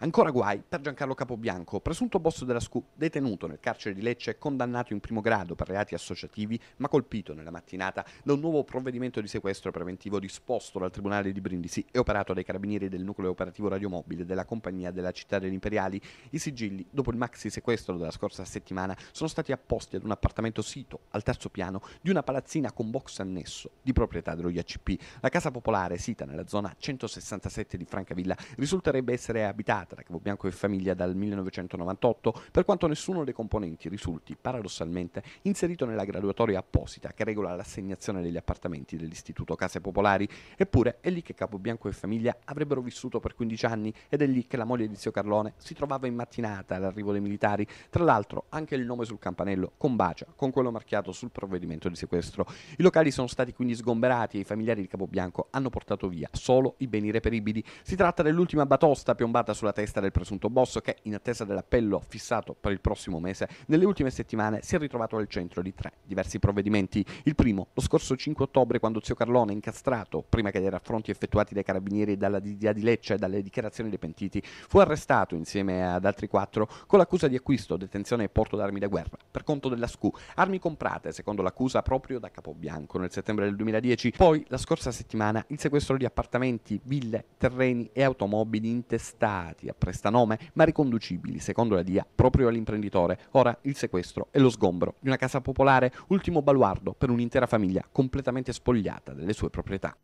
Ancora guai per Giancarlo Capobianco, presunto boss della SCU, detenuto nel carcere di Lecce e condannato in primo grado per reati associativi, ma colpito nella mattinata da un nuovo provvedimento di sequestro preventivo disposto dal Tribunale di Brindisi e operato dai carabinieri del nucleo operativo radiomobile della Compagnia della Città degli Imperiali. I sigilli, dopo il maxi sequestro della scorsa settimana, sono stati apposti ad un appartamento sito al terzo piano di una palazzina con box annesso di proprietà dello IACP. La casa popolare, sita nella zona 167 di Francavilla, risulterebbe essere abitata formata Capo Bianco e famiglia dal 1998, per quanto nessuno dei componenti risulti, paradossalmente, inserito nella graduatoria apposita che regola l'assegnazione degli appartamenti dell'Istituto Case Popolari, eppure è lì che Capo Bianco e famiglia avrebbero vissuto per 15 anni ed è lì che la moglie di Zio Carlone si trovava in mattinata all'arrivo dei militari, tra l'altro anche il nome sul campanello combacia con quello marchiato sul provvedimento di sequestro. I locali sono stati quindi sgomberati e i familiari di Capo Bianco hanno portato via solo i beni reperibili. Si tratta dell'ultima batosta piombata sulla testa del presunto boss che, in attesa dell'appello fissato per il prossimo mese, nelle ultime settimane si è ritrovato al centro di tre diversi provvedimenti. Il primo, lo scorso 5 ottobre, quando zio Carlone, incastrato, prima che dei raffronti effettuati dai carabinieri e dalla DDA di Lecce e dalle dichiarazioni dei pentiti, fu arrestato insieme ad altri quattro con l'accusa di acquisto, detenzione e porto d'armi da guerra per conto della SCU, armi comprate secondo l'accusa proprio da Capobianco nel settembre del 2010. Poi, la scorsa settimana, il sequestro di appartamenti, ville, terreni e automobili intestati reati a prestanome, ma riconducibili, secondo la DIA, proprio all'imprenditore. Ora il sequestro e lo sgombro di una casa popolare, ultimo baluardo per un'intera famiglia completamente spogliata delle sue proprietà.